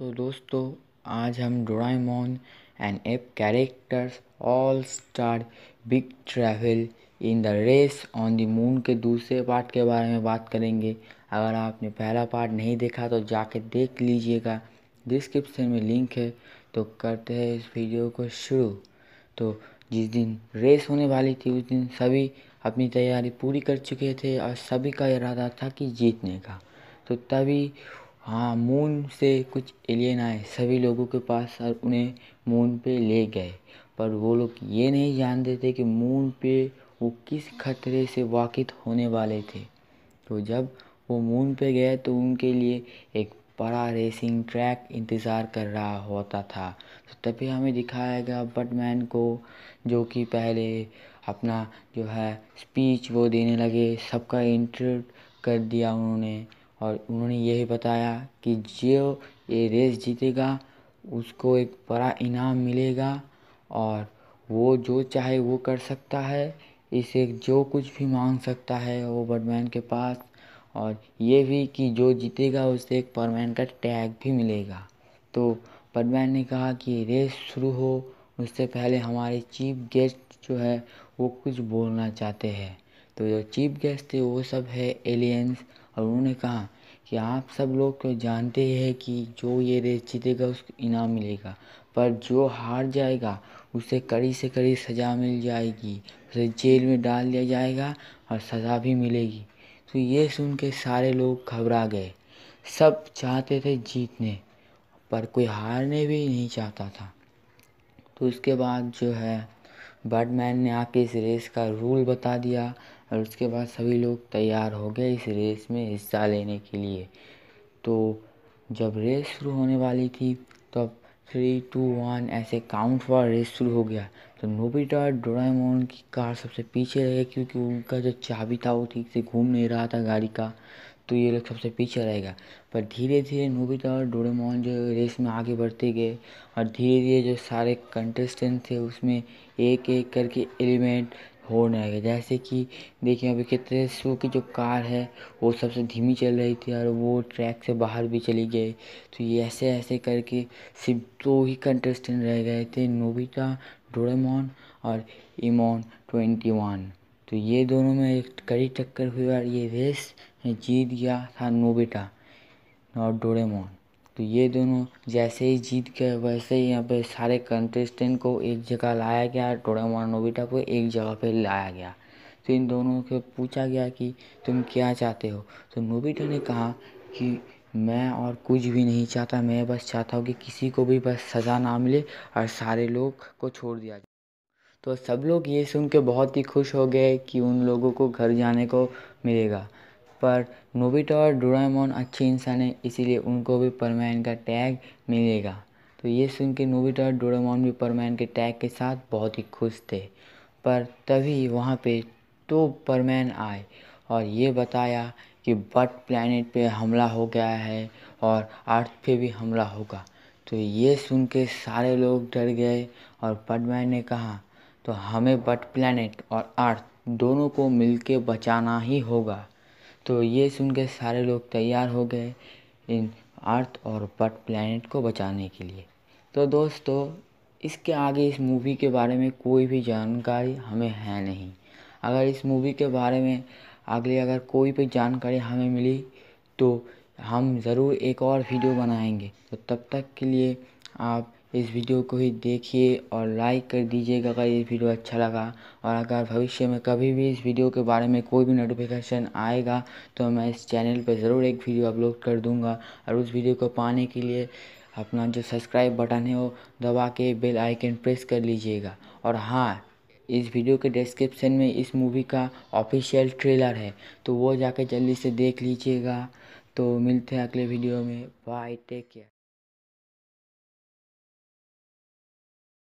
तो दोस्तों आज हम Doraemon and app characters all star big travel in the race on the moon के दूसरे पार्ट के बारे में बात करेंगे अगर आपने पहला पार्ट नहीं देखा तो जाके देख लीजिएगा डिस्क्रिप्शन में लिंक है तो करते हैं इस वीडियो को शुरू तो जिस दिन रेस होने वाली थी उस दिन सभी अपनी तैयारी पूरी कर चुके थे और सभी का इरादा था कि जीतने का तो तभी हाँ मून से कुछ एलियन आए सभी लोगों के पास और उन्हें मून पे ले गए पर वो लोग ये नहीं जानते थे कि मून पे वो किस खतरे से वाकिफ़ होने वाले थे तो जब वो मून पे गए तो उनके लिए एक बड़ा रेसिंग ट्रैक इंतज़ार कर रहा होता था तो तभी हमें दिखाया गया बटमैन को जो कि पहले अपना जो है स्पीच वो देने लगे सबका इंटर कर दिया उन्होंने और उन्होंने यही बताया कि जो ये रेस जीतेगा उसको एक बड़ा इनाम मिलेगा और वो जो चाहे वो कर सकता है इसे जो कुछ भी मांग सकता है वो बर्डमैन के पास और ये भी कि जो जीतेगा उसे एक बर्डमैन का टैग भी मिलेगा तो बर्डमैन ने कहा कि रेस शुरू हो उससे पहले हमारे चीफ गेस्ट जो है वो कुछ बोलना चाहते हैं तो जो चीफ गेस्ट थे वो सब है एलियंस और उन्होंने कहा कि आप सब लोग तो जानते हैं कि जो ये रेस जीतेगा उसको इनाम मिलेगा पर जो हार जाएगा उसे कड़ी से कड़ी सज़ा मिल जाएगी उसे जेल में डाल दिया जाएगा और सज़ा भी मिलेगी तो ये सुन के सारे लोग घबरा गए सब चाहते थे जीतने पर कोई हारने भी नहीं चाहता था तो उसके बाद जो है बर्डमैन ने आके इस रेस का रूल बता दिया और उसके बाद सभी लोग तैयार हो गए इस रेस में हिस्सा लेने के लिए तो जब रेस शुरू होने वाली थी तब थ्री टू वन ऐसे काउंट हुआ रेस शुरू हो गया तो नोबिटा डोरेमोन की कार सबसे पीछे रहे क्योंकि उनका जो चाबी था वो ठीक से घूम नहीं रहा था गाड़ी का तो ये लोग सबसे पीछे रहेगा पर धीरे धीरे नोबिता और डोरेमोन जो रेस में आगे बढ़ते गए और धीरे धीरे जो सारे कंटेस्टेंट थे उसमें एक एक करके एलिमेंट होने लगे जैसे कि देखिए अभी कितने शो की जो कार है वो सबसे धीमी चल रही थी और वो ट्रैक से बाहर भी चली गई तो ये ऐसे ऐसे करके सिर्फ दो ही कंटेस्टेंट रह गए थे नोबिता डोरेमोन और इमोन ट्वेंटी वन तो ये दोनों में एक कड़ी टक्कर हुई और ये रेस जीत गया था नोबिटा और डोरेमोन तो ये दोनों जैसे ही जीत गए वैसे ही यहाँ पे सारे कंटेस्टेंट को एक जगह लाया गया डोरेमोन नोबिटा को एक जगह पे लाया गया तो इन दोनों को पूछा गया कि तुम क्या चाहते हो तो नोबिटा ने कहा कि मैं और कुछ भी नहीं चाहता मैं बस चाहता हूँ कि किसी को भी बस सज़ा ना मिले और सारे लोग को छोड़ दिया जाए तो सब लोग ये सुन के बहुत ही खुश हो गए कि उन लोगों को घर जाने को मिलेगा पर नोबिटो और डोरेमोन अच्छे इंसान है इसीलिए उनको भी परमैन का टैग मिलेगा तो ये सुन के नोबिटो और डोरेमोन भी परमैन के टैग के साथ बहुत ही खुश थे पर तभी वहाँ पे तो परमैन आए और ये बताया कि बट प्लानट पे हमला हो गया है और अर्थ पे भी हमला होगा तो ये सुन के सारे लोग डर गए और बटमैन ने कहा तो हमें बट प्लानट और अर्थ दोनों को मिल के बचाना ही होगा तो ये सुन के सारे लोग तैयार हो गए इन अर्थ और बट प्लानट को बचाने के लिए तो दोस्तों इसके आगे इस मूवी के बारे में कोई भी जानकारी हमें है नहीं अगर इस मूवी के बारे में अगले अगर कोई भी जानकारी हमें मिली तो हम ज़रूर एक और वीडियो बनाएंगे तो तब तक के लिए आप इस वीडियो को ही देखिए और लाइक कर दीजिएगा अगर ये वीडियो अच्छा लगा और अगर भविष्य में कभी भी इस वीडियो के बारे में कोई भी नोटिफिकेशन आएगा तो मैं इस चैनल पर ज़रूर एक वीडियो अपलोड कर दूंगा और उस वीडियो को पाने के लिए अपना जो सब्सक्राइब बटन है वो दबा के बेल आइकन प्रेस कर लीजिएगा और हाँ इस वीडियो के डिस्क्रिप्शन में इस मूवी का ऑफिशियल ट्रेलर है तो वो जाके जल्दी से देख लीजिएगा तो मिलते हैं अगले वीडियो में बाय टेक केयर